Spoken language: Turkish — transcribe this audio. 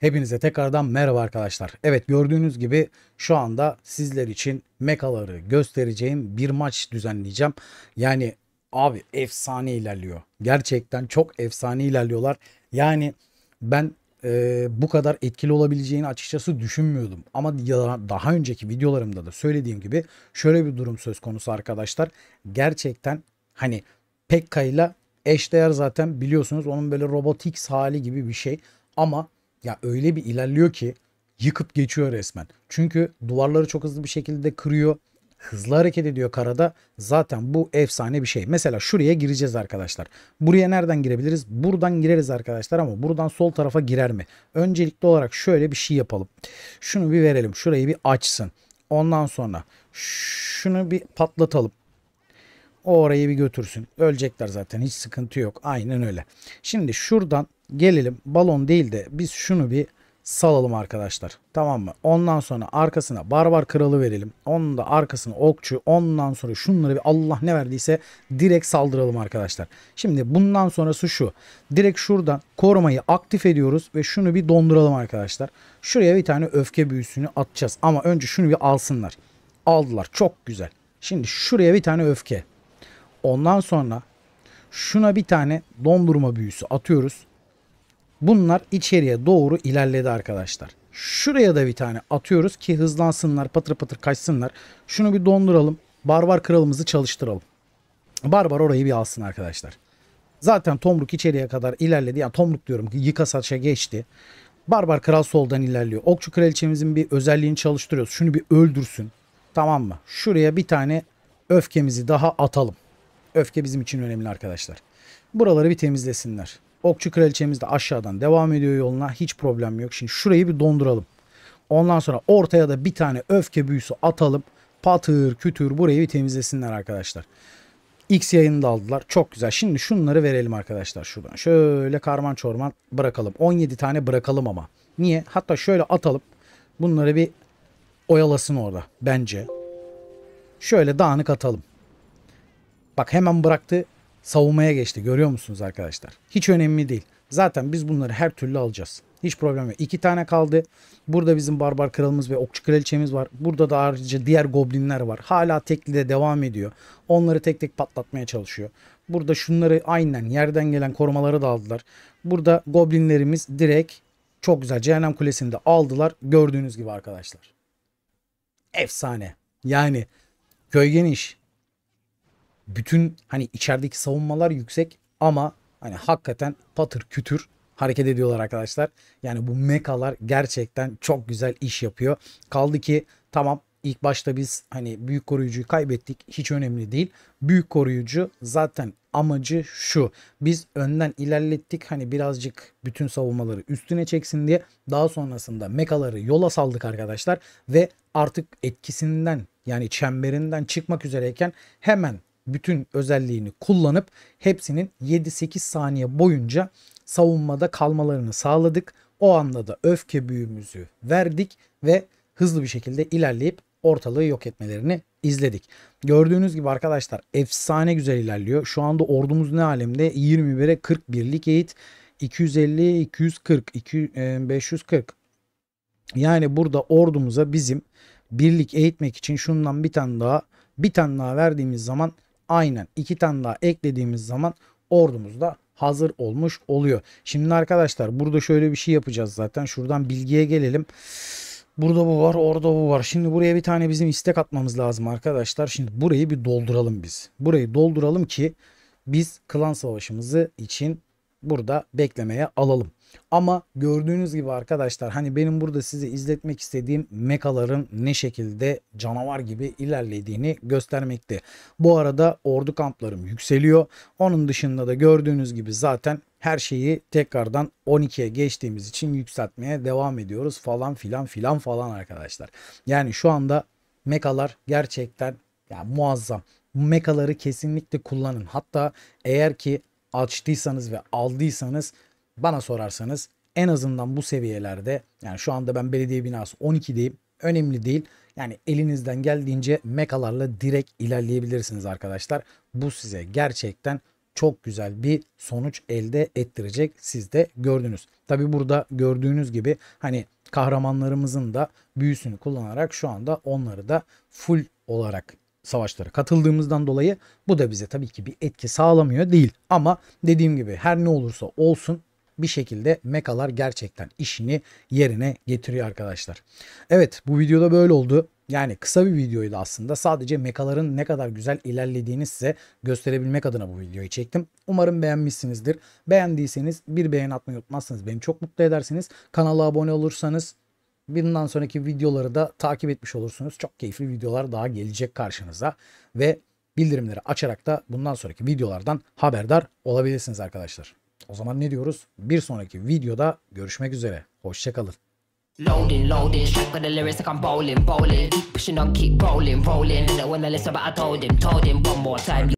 Hepinize tekrardan merhaba arkadaşlar. Evet gördüğünüz gibi şu anda sizler için mekaları göstereceğim bir maç düzenleyeceğim. Yani abi efsane ilerliyor. Gerçekten çok efsane ilerliyorlar. Yani ben e, bu kadar etkili olabileceğini açıkçası düşünmüyordum. Ama daha önceki videolarımda da söylediğim gibi şöyle bir durum söz konusu arkadaşlar. Gerçekten hani Pekka ile eşdeğer zaten biliyorsunuz onun böyle robotik hali gibi bir şey. Ama ya öyle bir ilerliyor ki yıkıp geçiyor resmen. Çünkü duvarları çok hızlı bir şekilde kırıyor. Hızlı hareket ediyor karada. Zaten bu efsane bir şey. Mesela şuraya gireceğiz arkadaşlar. Buraya nereden girebiliriz? Buradan gireriz arkadaşlar ama buradan sol tarafa girer mi? Öncelikli olarak şöyle bir şey yapalım. Şunu bir verelim. Şurayı bir açsın. Ondan sonra şunu bir patlatalım. O orayı bir götürsün. Ölecekler zaten. Hiç sıkıntı yok. Aynen öyle. Şimdi şuradan gelelim balon değil de biz şunu bir salalım arkadaşlar. Tamam mı? Ondan sonra arkasına barbar kralı verelim. Onun da arkasına okçu. Ondan sonra şunları bir Allah ne verdiyse direkt saldıralım arkadaşlar. Şimdi bundan sonrası şu. Direkt şuradan korumayı aktif ediyoruz ve şunu bir donduralım arkadaşlar. Şuraya bir tane öfke büyüsünü atacağız. Ama önce şunu bir alsınlar. Aldılar. Çok güzel. Şimdi şuraya bir tane öfke. Ondan sonra şuna bir tane dondurma büyüsü atıyoruz. Bunlar içeriye doğru ilerledi arkadaşlar. Şuraya da bir tane atıyoruz ki hızlansınlar patır patır kaçsınlar. Şunu bir donduralım. Barbar kralımızı çalıştıralım. Barbar orayı bir alsın arkadaşlar. Zaten Tomruk içeriye kadar ilerledi. Yani Tomruk diyorum ki geçti. Barbar kral soldan ilerliyor. Okçu kraliçemizin bir özelliğini çalıştırıyoruz. Şunu bir öldürsün. Tamam mı? Şuraya bir tane öfkemizi daha atalım. Öfke bizim için önemli arkadaşlar. Buraları bir temizlesinler. Okçu kraliçemiz de aşağıdan devam ediyor yoluna. Hiç problem yok. Şimdi şurayı bir donduralım. Ondan sonra ortaya da bir tane öfke büyüsü atalım. Patır kütür burayı bir temizlesinler arkadaşlar. X yayını da aldılar. Çok güzel. Şimdi şunları verelim arkadaşlar şuradan. Şöyle karman çorman bırakalım. 17 tane bırakalım ama. Niye? Hatta şöyle atalım. Bunları bir oyalasın orada bence. Şöyle dağınık atalım. Bak hemen bıraktı savunmaya geçti. Görüyor musunuz arkadaşlar? Hiç önemli değil. Zaten biz bunları her türlü alacağız. Hiç problem yok. İki tane kaldı. Burada bizim barbar kralımız ve okçu kraliçemiz var. Burada da ayrıca diğer goblinler var. Hala tekli de devam ediyor. Onları tek tek patlatmaya çalışıyor. Burada şunları aynen yerden gelen korumaları da aldılar. Burada goblinlerimiz direkt çok güzel cehennem kulesini de aldılar. Gördüğünüz gibi arkadaşlar. Efsane. Yani köy geniş bütün hani içerideki savunmalar yüksek ama hani hakikaten patır kütür hareket ediyorlar arkadaşlar. Yani bu mekalar gerçekten çok güzel iş yapıyor. Kaldı ki tamam ilk başta biz hani büyük koruyucuyu kaybettik hiç önemli değil. Büyük koruyucu zaten amacı şu. Biz önden ilerlettik hani birazcık bütün savunmaları üstüne çeksin diye. Daha sonrasında mekaları yola saldık arkadaşlar ve artık etkisinden yani çemberinden çıkmak üzereyken hemen bütün özelliğini kullanıp hepsinin 7-8 saniye boyunca savunmada kalmalarını sağladık. O anda da öfke büyümüzü verdik ve hızlı bir şekilde ilerleyip ortalığı yok etmelerini izledik. Gördüğünüz gibi arkadaşlar efsane güzel ilerliyor. Şu anda ordumuz ne alemde? 21'e 41'lik eğit 250, 240, 2, 540. Yani burada ordumuza bizim birlik eğitmek için şundan bir tane daha bir tane daha verdiğimiz zaman aynen iki tane daha eklediğimiz zaman ordumuz da hazır olmuş oluyor. Şimdi arkadaşlar burada şöyle bir şey yapacağız zaten. Şuradan bilgiye gelelim. Burada bu var, orada bu var. Şimdi buraya bir tane bizim istek atmamız lazım arkadaşlar. Şimdi burayı bir dolduralım biz. Burayı dolduralım ki biz klan savaşımızı için burada beklemeye alalım. Ama gördüğünüz gibi arkadaşlar hani benim burada size izletmek istediğim mekaların ne şekilde canavar gibi ilerlediğini göstermekte. Bu arada ordu kamplarım yükseliyor. Onun dışında da gördüğünüz gibi zaten her şeyi tekrardan 12'ye geçtiğimiz için yükseltmeye devam ediyoruz falan filan filan falan arkadaşlar. Yani şu anda mekalar gerçekten yani muazzam mekaları kesinlikle kullanın. Hatta eğer ki açtıysanız ve aldıysanız bana sorarsanız en azından bu seviyelerde yani şu anda ben belediye binası 12'deyim. Önemli değil. Yani elinizden geldiğince mekalarla direkt ilerleyebilirsiniz arkadaşlar. Bu size gerçekten çok güzel bir sonuç elde ettirecek siz de gördünüz. Tabi burada gördüğünüz gibi hani kahramanlarımızın da büyüsünü kullanarak şu anda onları da full olarak savaşlara katıldığımızdan dolayı bu da bize tabii ki bir etki sağlamıyor değil. Ama dediğim gibi her ne olursa olsun bir şekilde mekalar gerçekten işini yerine getiriyor arkadaşlar. Evet bu videoda böyle oldu. Yani kısa bir videoydu aslında. Sadece mekaların ne kadar güzel ilerlediğini size gösterebilmek adına bu videoyu çektim. Umarım beğenmişsinizdir. Beğendiyseniz bir beğen atmayı unutmazsınız. Beni çok mutlu edersiniz. Kanala abone olursanız Bundan sonraki videoları da takip etmiş olursunuz. Çok keyifli videolar daha gelecek karşınıza. Ve bildirimleri açarak da bundan sonraki videolardan haberdar olabilirsiniz arkadaşlar. O zaman ne diyoruz? Bir sonraki videoda görüşmek üzere. Hoşçakalın. Loading, loading, straight for the lyrics like I'm bowling, bowling. pushing on, keep rolling, rolling. And when I listen, but I told him, told him one more time.